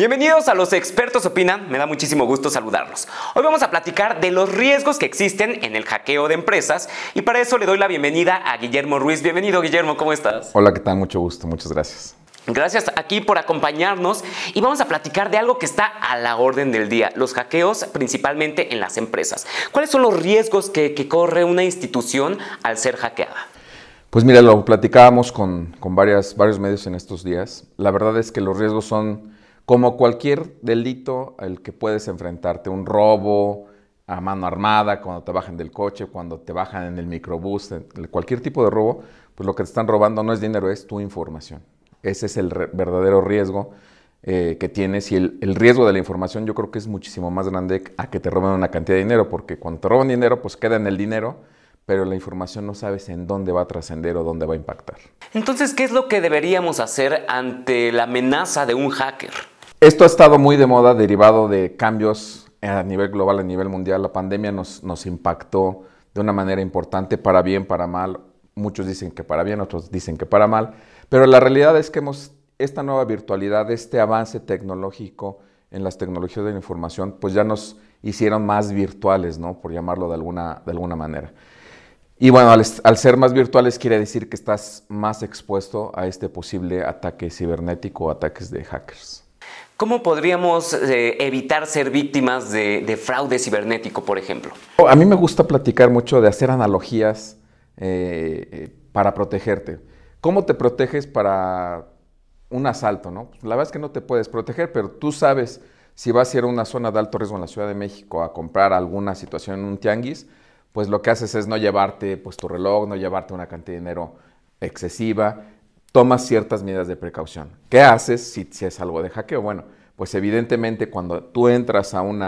Bienvenidos a Los Expertos Opinan, me da muchísimo gusto saludarlos. Hoy vamos a platicar de los riesgos que existen en el hackeo de empresas y para eso le doy la bienvenida a Guillermo Ruiz. Bienvenido Guillermo, ¿cómo estás? Hola, ¿qué tal? Mucho gusto, muchas gracias. Gracias aquí por acompañarnos y vamos a platicar de algo que está a la orden del día, los hackeos principalmente en las empresas. ¿Cuáles son los riesgos que, corre una institución al ser hackeada? Pues mira, lo platicábamos con, varios medios en estos días. La verdad es que los riesgos son como cualquier delito al que puedes enfrentarte, un robo a mano armada, cuando te bajan del coche, cuando te bajan en el microbús, cualquier tipo de robo, pues lo que te están robando no es dinero, es tu información. Ese es el verdadero riesgo eh, que tienes y el, riesgo de la información yo creo que es muchísimo más grande a que te roben una cantidad de dinero, porque cuando te roban dinero, pues queda en el dinero, pero la información no sabes en dónde va a trascender o dónde va a impactar. Entonces, ¿qué es lo que deberíamos hacer ante la amenaza de un hacker? Esto ha estado muy de moda derivado de cambios a nivel global, a nivel mundial. La pandemia nos, impactó de una manera importante, para bien, para mal. Muchos dicen que para bien, otros dicen que para mal. Pero la realidad es que hemos, esta nueva virtualidad, este avance tecnológico en las tecnologías de la información, pues ya nos hicieron más virtuales, Por llamarlo de alguna, de alguna manera. Y bueno, al, al, ser más virtuales quiere decir que estás más expuesto a este posible ataque cibernético o ataques de hackers. ¿Cómo podríamos eh, evitar ser víctimas de, fraude cibernético, por ejemplo? A mí me gusta platicar mucho de hacer analogías eh, eh, para protegerte. ¿Cómo te proteges para un asalto? ¿no? Pues, la verdad es que no te puedes proteger, pero tú sabes si vas a ir a una zona de alto riesgo en la Ciudad de México a comprar alguna situación en un tianguis, pues lo que haces es no llevarte pues, tu reloj, no llevarte una cantidad de dinero excesiva, tomas ciertas medidas de precaución. ¿Qué haces si, es algo de hackeo? Bueno, pues evidentemente cuando tú entras a un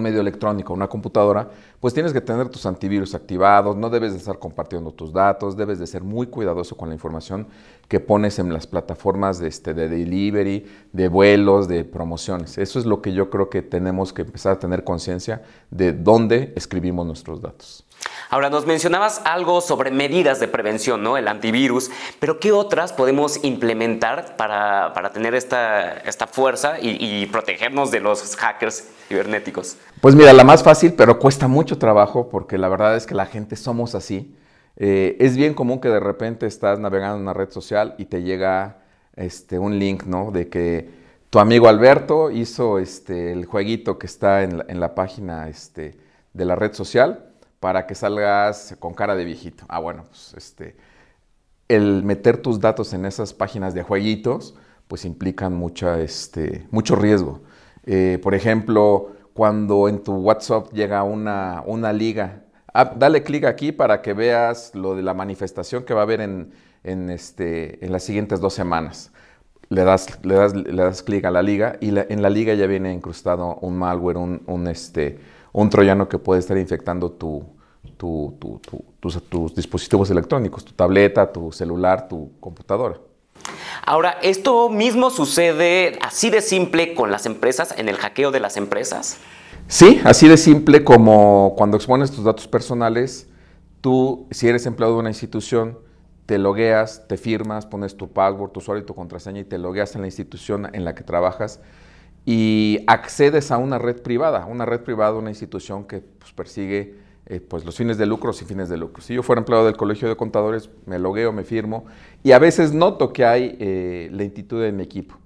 medio electrónico, a una computadora, pues tienes que tener tus antivirus activados, no debes de estar compartiendo tus datos, debes de ser muy cuidadoso con la información que pones en las plataformas de, este, de delivery, de vuelos, de promociones. Eso es lo que yo creo que tenemos que empezar a tener conciencia de dónde escribimos nuestros datos. Ahora, nos mencionabas algo sobre medidas de prevención, ¿no? El antivirus, pero ¿qué otras podemos implementar para, tener esta, fuerza y, protegernos de los hackers cibernéticos? Pues mira, la más fácil, pero cuesta mucho trabajo porque la verdad es que la gente somos así. Eh, es bien común que de repente estás navegando en una red social y te llega este, un link, ¿no? De que tu amigo Alberto hizo este, el jueguito que está en la, página este, de la red social para que salgas con cara de viejito. Ah, bueno, pues este, el meter tus datos en esas páginas de jueguitos, pues implican mucha, este, mucho riesgo. Eh, por ejemplo, cuando en tu WhatsApp llega una, una liga, ah, dale clic aquí para que veas lo de la manifestación que va a haber en, este, en las siguientes dos semanas. Le das, le das, clic a la liga y en la liga ya viene incrustado un malware, un, un este, un troyano que puede estar infectando tus, tus dispositivos electrónicos, tu tableta, tu celular, tu computadora. Ahora, ¿esto mismo sucede así de simple con las empresas, en el hackeo de las empresas? Sí, así de simple como cuando expones tus datos personales, tú, si eres empleado de una institución, te logueas, te firmas, pones tu password, tu usuario y tu contraseña y te logueas en la institución en la que trabajas y accedes a una red privada, una red privada, una institución que pues, persigue eh, pues, los fines de lucro y fines de lucro. Si yo fuera empleado del Colegio de Contadores, me logueo, me firmo y a veces noto que hay eh, lentitud en mi equipo.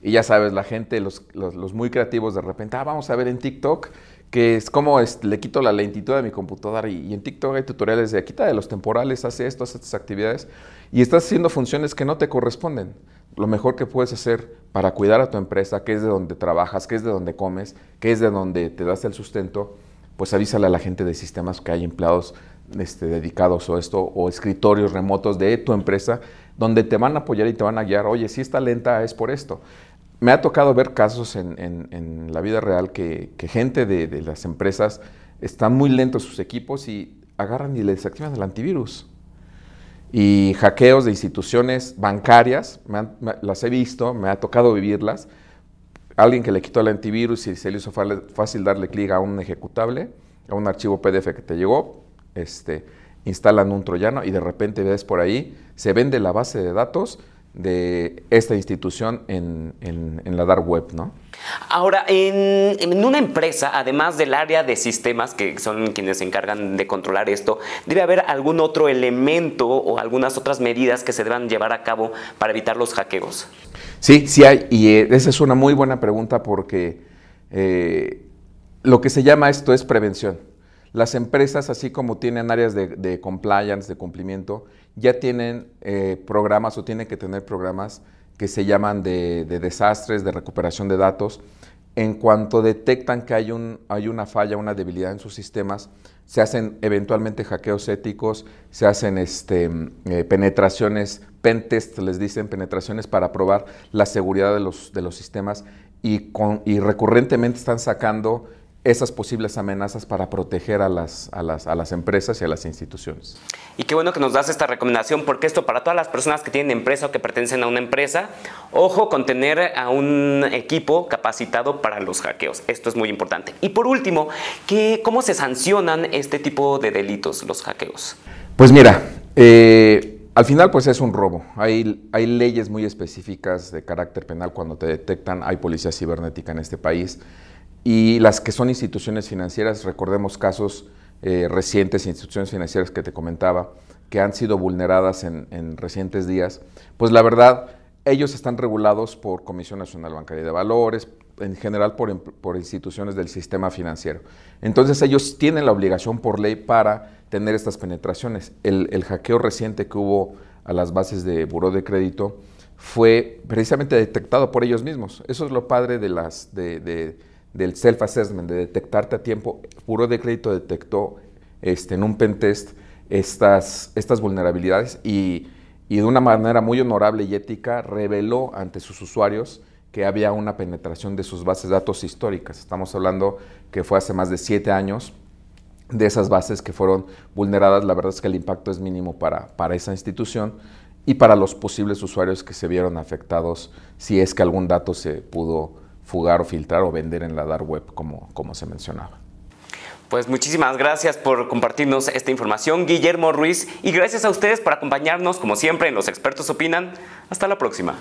Y ya sabes, la gente, los, muy creativos de repente, ah, vamos a ver en TikTok, que es como le quito la lentitud a mi computadora y, y, en TikTok hay tutoriales de quita de los temporales, hace esto, hace estas actividades y estás haciendo funciones que no te corresponden lo mejor que puedes hacer para cuidar a tu empresa, que es de donde trabajas, que es de donde comes, que es de donde te das el sustento, pues avísale a la gente de sistemas que hay empleados este, dedicados o esto, o escritorios remotos de tu empresa, donde te van a apoyar y te van a guiar, oye, si está lenta es por esto. Me ha tocado ver casos en, la vida real que, gente de, de, las empresas están muy lentos sus equipos y agarran y les activan el antivirus y hackeos de instituciones bancarias, las he visto, me ha tocado vivirlas. Alguien que le quitó el antivirus y se le hizo fácil darle clic a un ejecutable, a un archivo PDF que te llegó, este, instalan un troyano y de repente ves por ahí, se vende la base de datos de esta institución en, la dark web, ¿no? Ahora, en, una empresa, además del área de sistemas, que son quienes se encargan de controlar esto, ¿debe haber algún otro elemento o algunas otras medidas que se deban llevar a cabo para evitar los hackeos? Sí, sí hay, y eh, esa es una muy buena pregunta porque eh, lo que se llama esto es prevención. Las empresas, así como tienen áreas de, compliance, de cumplimiento, ya tienen eh, programas o tienen que tener programas que se llaman de, desastres, de recuperación de datos. En cuanto detectan que hay, una falla, una debilidad en sus sistemas, se hacen eventualmente hackeos éticos, se hacen este, mm, eh, penetraciones, pentest, les dicen penetraciones para probar la seguridad de los, sistemas y recurrentemente están sacando esas posibles amenazas para proteger a las, a, las, empresas y a las instituciones. Y qué bueno que nos das esta recomendación, porque esto para todas las personas que tienen empresa o que pertenecen a una empresa, ojo con tener a un equipo capacitado para los hackeos. Esto es muy importante. Y por último, ¿qué, ¿cómo se sancionan este tipo de delitos, los hackeos? Pues mira, eh, al final pues es un robo. Hay, hay, leyes muy específicas de carácter penal cuando te detectan. Hay policía cibernética en este país y las que son instituciones financieras, recordemos casos eh, recientes, instituciones financieras que te comentaba, que han sido vulneradas en, recientes días, pues la verdad, ellos están regulados por Comisión Nacional Bancaria de Valores, en general por, em, instituciones del sistema financiero. Entonces ellos tienen la obligación por ley para tener estas penetraciones. El, hackeo reciente que hubo a las bases de Buró de Crédito fue precisamente detectado por ellos mismos. Eso es lo padre de las... de del self-assessment, de detectarte a tiempo, Puro de Crédito detectó este, en un pentest estas, estas vulnerabilidades y, de una manera muy honorable y ética reveló ante sus usuarios que había una penetración de sus bases de datos históricas. Estamos hablando que fue hace más de siete años de esas bases que fueron vulneradas. La verdad es que el impacto es mínimo para, para esa institución y para los posibles usuarios que se vieron afectados si es que algún dato se pudo fugar o filtrar o vender en la dark web, como, como se mencionaba. Pues muchísimas gracias por compartirnos esta información, Guillermo Ruiz, y gracias a ustedes por acompañarnos, como siempre, en Los Expertos Opinan. Hasta la próxima.